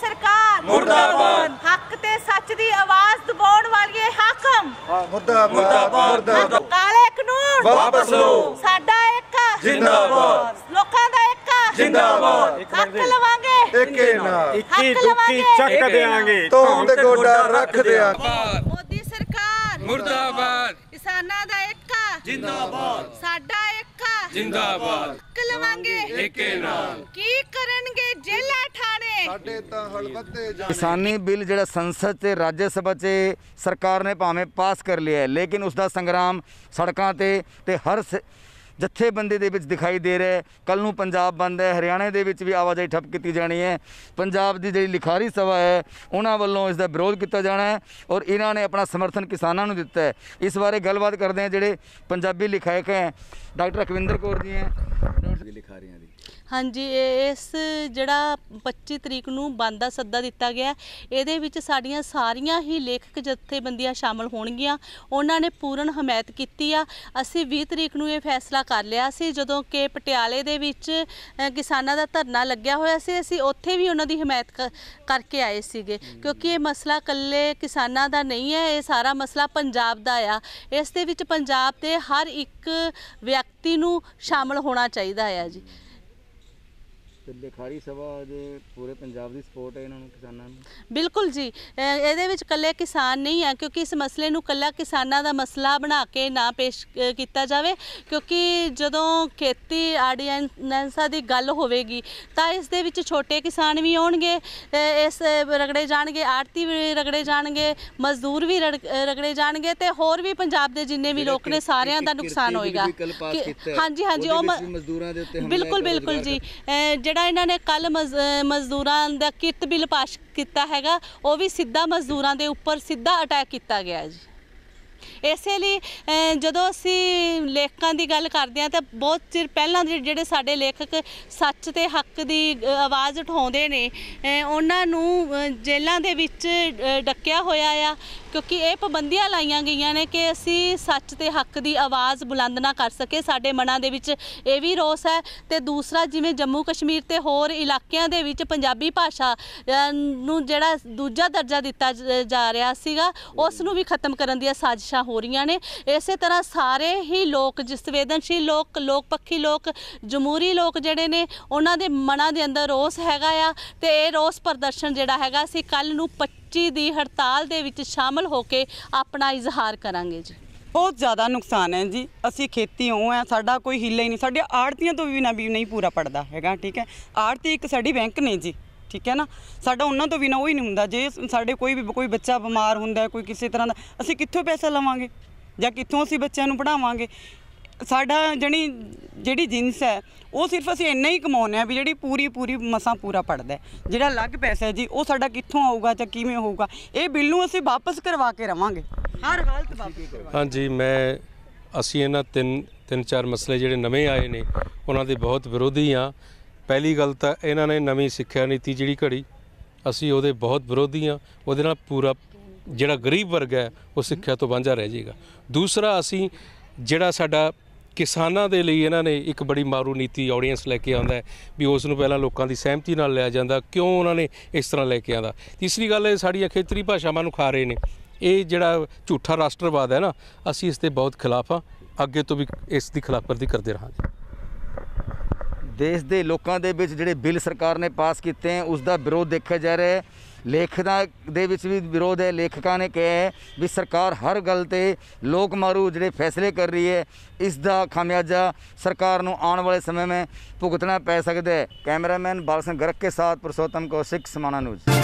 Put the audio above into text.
ਸਰਕਾਰ ਮੁਰਦਾਬਾਦ ਹੱਕ ਤੇ ਸੱਚ ਦੀ ਆਵਾਜ਼ ਦਬਾਉਣ ਵਾਲੀ ਹਾਕਮ ਮੁਰਦਾਬਾਦ ਮੁਰਦਾਬਾਦ ਕਾਲੇ ਕਾਨੂੰਨ ਵਾਪਸ ਲਓ ਸਾਡਾ ਇੱਕ ਜਿੰਦਾਬਾਦ ਲੋਕਾਂ ਦਾ ਇੱਕ ਜਿੰਦਾਬਾਦ ਹੱਕ ਲਵਾਂਗੇ ਇੱਕੇ ਨਾਲ ਇੱਕੀ ਦੁੱਕੀ ਚੱਕ ਦੇਾਂਗੇ ਤੋਂ ਦੇ ਗੋਡਾ ਰੱਖ ਦੇਾਂਗੇ ਮੋਦੀ ਸਰਕਾਰ ਮੁਰਦਾਬਾਦ ਕਿਸਾਨਾਂ ਦਾ ਇੱਕ ਜਿੰਦਾਬਾਦ ਸਾਡਾ ਇੱਕ ਜਿੰਦਾਬਾਦ ਹੱਕ ਲਵਾਂਗੇ ਇੱਕੇ ਨਾਲ ਕੀ ਕਰਨਗੇ ਸਾਡੇ ਤਾਂ ਹਲਵੱਤੇ ਕਿਸਾਨੀ ਬਿੱਲ ਜਿਹੜਾ ਸੰਸਦ ਤੇ ਰਾਜ ਸਭਾ 'ਚ ਸਰਕਾਰ ਨੇ ਭਾਵੇਂ ਪਾਸ ਕਰ ਲਿਆ ਹੈ ਲੇਕਿਨ ਉਸ ਦਾ ਸੰਗਰਾਮ ਸੜਕਾਂ ਤੇ ਤੇ ਹਰ ਜਥੇਬੰਦੀ ਦੇ ਵਿੱਚ ਦਿਖਾਈ ਦੇ ਰਿਹਾ ਕੱਲ ਨੂੰ ਪੰਜਾਬ ਬੰਦ ਹੈ ਹਰਿਆਣਾ ਦੇ ਵਿੱਚ ਵੀ ਆਵਾਜਾਈ ਠੱਪ ਕੀਤੀ ਜਾਣੀ ਹੈ ਪੰਜਾਬ ਦੀ ਜਿਹੜੀ ਲਿਖਾਰੀ ਸਭਾ ਹੈ ਉਹਨਾਂ ਵੱਲੋਂ ਇਸ ਦਾ ਵਿਰੋਧ ਕੀਤਾ ਜਾਣਾ ਹੈ ਔਰ ਇਹਨਾਂ ਨੇ ਆਪਣਾ ਸਮਰਥਨ ਕਿਸਾਨਾਂ ਨੂੰ ਦਿੱਤਾ ਹੈ ਇਸ ਬਾਰੇ ਗੱਲਬਾਤ ਕਰਦੇ ਹਾਂ ਜਿਹੜੇ ਪੰਜਾਬੀ ਲਿਖਾਇਕ ਹੈ ਡਾਕਟਰ ਅਕਵਿੰਦਰ ਕੌਰ ਜੀ ਹੈ ਲਿਖਾਰੀਆਂ ਦੀ ਹਾਂਜੀ ਇਸ ਜਿਹੜਾ 25 ਤਰੀਕ ਨੂੰ ਬੰਦ ਦਾ ਸੱਦਾ ਦਿੱਤਾ ਗਿਆ ਇਹਦੇ ਵਿੱਚ ਸਾਡੀਆਂ ਸਾਰੀਆਂ ਹੀ ਲੇਖਕ ਜਥੇਬੰਦੀਆਂ ਸ਼ਾਮਲ ਹੋਣਗੀਆਂ ਉਹਨਾਂ ਨੇ ਪੂਰਨ ਹਮਾਇਤ ਕੀਤੀ ਆ ਅਸੀਂ 20 ਤਰੀਕ ਨੂੰ ਇਹ ਫੈਸਲਾ ਕਰ ਲਿਆ ਸੀ ਜਦੋਂ ਕਿ ਪਟਿਆਲੇ ਦੇ ਵਿੱਚ ਕਿਸਾਨਾਂ ਦਾ ਧਰਨਾ ਲੱਗਿਆ ਹੋਇਆ ਸੀ ਅਸੀਂ ਉੱਥੇ ਵੀ ਉਹਨਾਂ ਦੀ ਹਮਾਇਤ ਕਰਕੇ ਆਏ ਸੀਗੇ ਕਿਉਂਕਿ ਇਹ ਮਸਲਾ ਇਕੱਲੇ ਕਿਸਾਨਾਂ ਦਾ ਨਹੀਂ ਹੈ ਇਹ ਸਾਰਾ ਮਸਲਾ ਪੰਜਾਬ ਦਾ ਆ ਇਸ ਦੇ ਵਿੱਚ ਪੰਜਾਬ ਦੇ ਹਰ ਇੱਕ ਵਿਅਕਤੀ ਨੂੰ ਸ਼ਾਮਲ ਹੋਣਾ ਚਾਹੀਦਾ ਹੈ ਜੀ ਲਿਖਾਰੀ ਸਭਾ ਦੇ ਪੂਰੇ ਪੰਜਾਬ ਦੀ ਸਪੋਰਟ ਹੈ ਇਹਨਾਂ ਨੂੰ ਕਿਸਾਨਾਂ ਨੂੰ ਬਿਲਕੁਲ ਜੀ ਇਹਦੇ ਵਿੱਚ ਕੱਲੇ ਕਿਸਾਨ ਨਹੀਂ ਹੈ ਕਿਉਂਕਿ ਇਸ ਮਸਲੇ ਨੂੰ ਕੱਲਾ ਕਿਸਾਨਾਂ ਦਾ ਮਸਲਾ ਬਣਾ ਕੇ ਨਾ ਪੇਸ਼ ਕੀਤਾ ਜਾਵੇ ਕਿਉਂਕਿ ਜਦੋਂ ਖੇਤੀ ਆਰਡੀਨੈਂਸਾਂ ਦੀ ਗੱਲ ਹੋਵੇਗੀ ਤਾਂ ਇਸ ਦੇ ਵਿੱਚ ਛੋਟੇ ਕਿਸਾਨ ਵੀ ਆਉਣਗੇ ਇਸ ਰਗੜੇ ਜਾਣਗੇ ਆੜਤੀ ਵੀ ਰਗੜੇ ਜਾਣਗੇ ਮਜ਼ਦੂਰ ਵੀ ਰਗੜੇ ਜਾਣਗੇ ਤੇ ਹੋਰ ਵੀ ਪੰਜਾਬ ਦੇ ਜਿੰਨੇ ਵੀ ਲੋਕ ਨੇ ਸਾਰਿਆਂ ਦਾ ਨੁਕਸਾਨ ਹੋਏਗਾ ਹਾਂਜੀ ਹਾਂਜੀ ਉਹ ਮਜ਼ਦੂਰਾਂ ਦੇ ਉੱਤੇ ਬਿਲਕੁਲ ਬਿਲਕੁਲ ਜੀ ਜਿਹੜਾ ਇਹਨਾਂ ਨੇ ਕੱਲ ਮਜ਼ਦੂਰਾਂ ਦਾ ਕਿਰਤ ਬਿੱਲ ਪਾਸ ਕੀਤਾ ਹੈਗਾ ਉਹ ਵੀ ਸਿੱਧਾ ਮਜ਼ਦੂਰਾਂ ਦੇ ਉੱਪਰ ਸਿੱਧਾ ਅਟੈਕ ਕੀਤਾ ਗਿਆ ਜੀ ਇਸੇ ਲਈ ਜਦੋਂ ਅਸੀਂ ਲੇਖਕਾਂ ਦੀ ਗੱਲ ਕਰਦੇ ਹਾਂ ਤਾਂ ਬਹੁਤ ਚਿਰ ਪਹਿਲਾਂ ਦੇ ਜਿਹੜੇ ਸਾਡੇ ਲੇਖਕ ਸੱਚ ਤੇ ਹੱਕ ਦੀ ਆਵਾਜ਼ ਉਠਾਉਂਦੇ ਨੇ ਉਹਨਾਂ ਨੂੰ ਜੇਲ੍ਹਾਂ ਦੇ ਵਿੱਚ ਡੱਕਿਆ ਹੋਇਆ ਆ ਕਿਉਂਕਿ ਇਹ ਪਾਬੰਦੀਆਂ ਲਾਈਆਂ ਗਈਆਂ ਨੇ ਕਿ ਅਸੀਂ ਸੱਚ ਤੇ ਹੱਕ ਦੀ ਆਵਾਜ਼ ਬੁਲੰਦ ਨਾ ਕਰ ਸਕੇ ਸਾਡੇ ਮਨਾਂ ਦੇ ਵਿੱਚ ਇਹ ਵੀ ਰੋਸ ਹੈ ਤੇ ਦੂਸਰਾ ਜਿਵੇਂ ਜੰਮੂ ਕਸ਼ਮੀਰ ਤੇ ਹੋਰ ਇਲਾਕਿਆਂ ਦੇ ਵਿੱਚ ਪੰਜਾਬੀ ਭਾਸ਼ਾ ਨੂੰ ਜਿਹੜਾ ਦੂਜਾ ਦਰਜਾ ਦਿੱਤਾ ਜਾ ਰਿਹਾ ਸੀਗਾ ਉਸ ਨੂੰ ਵੀ ਖਤਮ ਕਰਨ ਦੀ ਸਾਜ਼ਿਸ਼ ਬਾਰਿਸ਼ਾਂ ਹੋ ਰਹੀਆਂ ਨੇ ਇਸੇ ਤਰ੍ਹਾਂ ਸਾਰੇ ਹੀ ਲੋਕ ਜਿਸਵੇਦਨਸ਼ੀ ਲੋਕ ਲੋਕ ਪੱਖੀ ਲੋਕ ਜਮਹੂਰੀ ਲੋਕ ਜਿਹੜੇ ਨੇ ਉਹਨਾਂ ਦੇ ਮਨਾਂ ਦੇ ਅੰਦਰ ਰੋਸ ਹੈਗਾ ਆ ਤੇ ਇਹ ਰੋਸ ਪ੍ਰਦਰਸ਼ਨ ਜਿਹੜਾ ਹੈਗਾ ਅਸੀਂ ਕੱਲ ਨੂੰ 25 ਦੀ ਹੜਤਾਲ ਦੇ ਵਿੱਚ ਸ਼ਾਮਲ ਹੋ ਕੇ ਆਪਣਾ ਇਜ਼ਹਾਰ ਕਰਾਂਗੇ ਜੀ ਬਹੁਤ ਜ਼ਿਆਦਾ ਨੁਕਸਾਨ ਹੈ ਜੀ ਅਸੀਂ ਖੇਤੀ ਹੋਂ ਆ ਸਾਡਾ ਕੋਈ ਹਿੱਲਾ ਹੀ ਨਹੀਂ ਸਾਡੇ ਆੜਤੀਆਂ ਤੋਂ ਵੀ ਨਾ ਵੀ ਨਹੀਂ ਪੂਰਾ ਪੜਦਾ ਹੈਗਾ ਠੀਕ ਹੈ ਆੜਤੀ ਇੱਕ ਸਾਡੀ ਬੈਂਕ ਨੇ ਜੀ ਠੀਕ ਹੈ ਨਾ ਸਾਡਾ ਉਹਨਾਂ ਤੋਂ ਬਿਨਾ ਉਹ ਹੀ ਨਹੀਂ ਹੁੰਦਾ ਜੇ ਸਾਡੇ ਕੋਈ ਵੀ ਕੋਈ ਬੱਚਾ ਬਿਮਾਰ ਹੁੰਦਾ ਕੋਈ ਕਿਸੇ ਤਰ੍ਹਾਂ ਦਾ ਅਸੀਂ ਕਿੱਥੋਂ ਪੈਸਾ ਲਵਾਂਗੇ ਜਾਂ ਕਿੱਥੋਂ ਅਸੀਂ ਬੱਚਿਆਂ ਨੂੰ ਪੜਾਵਾਂਗੇ ਸਾਡਾ ਜਣੀ ਜਿਹੜੀ ਜਿੰਸ ਹੈ ਉਹ ਸਿਰਫ ਅਸੀਂ ਇੰਨਾ ਹੀ ਕਮਾਉਂਦੇ ਆ ਵੀ ਜਿਹੜੀ ਪੂਰੀ ਪੂਰੀ ਮਸਾਂ ਪੂਰਾ ਪੜਦਾ ਜਿਹੜਾ ਅਲੱਗ ਪੈਸਾ ਹੈ ਜੀ ਉਹ ਸਾਡਾ ਕਿੱਥੋਂ ਆਊਗਾ ਜਾਂ ਕਿਵੇਂ ਹੋਊਗਾ ਇਹ ਬਿੱਲ ਨੂੰ ਅਸੀਂ ਵਾਪਸ ਕਰਵਾ ਕੇ ਰਵਾਂਗੇ ਹਰ ਹਾਲਤ ਵਾਪਸ ਹਾਂਜੀ ਮੈਂ ਅਸੀਂ ਇਹਨਾਂ ਤਿੰਨ ਤਿੰਨ ਚਾਰ ਮਸਲੇ ਜਿਹੜੇ ਨਵੇਂ ਆਏ ਨੇ ਉਹਨਾਂ ਦੇ ਬਹੁਤ ਵਿਰੋਧੀ ਆ ਪਹਿਲੀ ਗੱਲ ਤਾਂ ਇਹਨਾਂ ਨੇ ਨਵੀਂ ਸਿੱਖਿਆ ਨੀਤੀ ਜਿਹੜੀ ਘੜੀ ਅਸੀਂ ਉਹਦੇ ਬਹੁਤ ਵਿਰੋਧੀ ਆ ਉਹਦੇ ਨਾਲ ਪੂਰਾ ਜਿਹੜਾ ਗਰੀਬ ਵਰਗ ਹੈ ਉਹ ਸਿੱਖਿਆ ਤੋਂ ਵਾਂਝਾ ਰਹਿ ਜਾਏਗਾ ਦੂਸਰਾ ਅਸੀਂ ਜਿਹੜਾ ਸਾਡਾ ਕਿਸਾਨਾਂ ਦੇ ਲਈ ਇਹਨਾਂ ਨੇ ਇੱਕ ਬੜੀ ਮਾਰੂ ਨੀਤੀ ਆਡੀਅנס ਲੈ ਕੇ ਆਉਂਦਾ ਵੀ ਉਸ ਨੂੰ ਪਹਿਲਾਂ ਲੋਕਾਂ ਦੀ ਸਹਿਮਤੀ ਨਾਲ ਲਿਆ ਜਾਂਦਾ ਕਿਉਂ ਉਹਨਾਂ ਨੇ ਇਸ ਤਰ੍ਹਾਂ ਲੈ ਕੇ ਆਂਦਾ ਤੀਸਰੀ ਗੱਲ ਇਹ ਸਾਡੀਆਂ ਖੇਤਰੀ ਭਾਸ਼ਾਵਾਂ ਨੂੰ ਖਾ ਰਹੇ ਨੇ ਇਹ ਜਿਹੜਾ ਝੂਠਾ ਰਾਸ਼ਟਰਵਾਦ ਹੈ ਨਾ ਅਸੀਂ ਇਸ ਤੇ ਬਹੁਤ ਖਿਲਾਫ ਆ ਅੱਗੇ ਤੋਂ ਵੀ ਇਸ ਦੀ ਦੀ ਕਰਦੇ ਰਹਾਂਗੇ ਦੇਸ਼ ਦੇ ਲੋਕਾਂ ਦੇ ਵਿੱਚ ਜਿਹੜੇ ਬਿੱਲ ਸਰਕਾਰ ਨੇ ਪਾਸ ਕੀਤੇ ਹਨ ਉਸ ਦਾ ਵਿਰੋਧ ਦੇਖਿਆ ਜਾ ਰਿਹਾ ਹੈ ਲੇਖਕਾਂ ਦੇ ਵਿੱਚ ਵੀ ਵਿਰੋਧ ਹੈ ਲੇਖਕਾਂ ਨੇ ਕਿਹਾ ਹੈ ਵੀ ਸਰਕਾਰ ਹਰ ਗੱਲ ਤੇ ਲੋਕ ਮਾਰੂ ਜਿਹੜੇ ਫੈਸਲੇ ਕਰ ਰਹੀ ਹੈ ਇਸ ਦਾ ਖਾਮਿਆਜ਼ਾ ਸਰਕਾਰ ਨੂੰ ਆਉਣ ਵਾਲੇ ਸਮੇਂ ਵਿੱਚ ਭੁਗਤਣਾ ਪੈ ਸਕਦਾ ਹੈ ਕੈਮਰਾਮੈਨ ਬਾਲ ਸਿੰਘ ਗਰਕ ਕੇ ਸਾਥ ਪ੍ਰਸੋਤਮ ਕੌਸ਼ਿਕ ਸਮਾਨਾ ਨੂਜ਼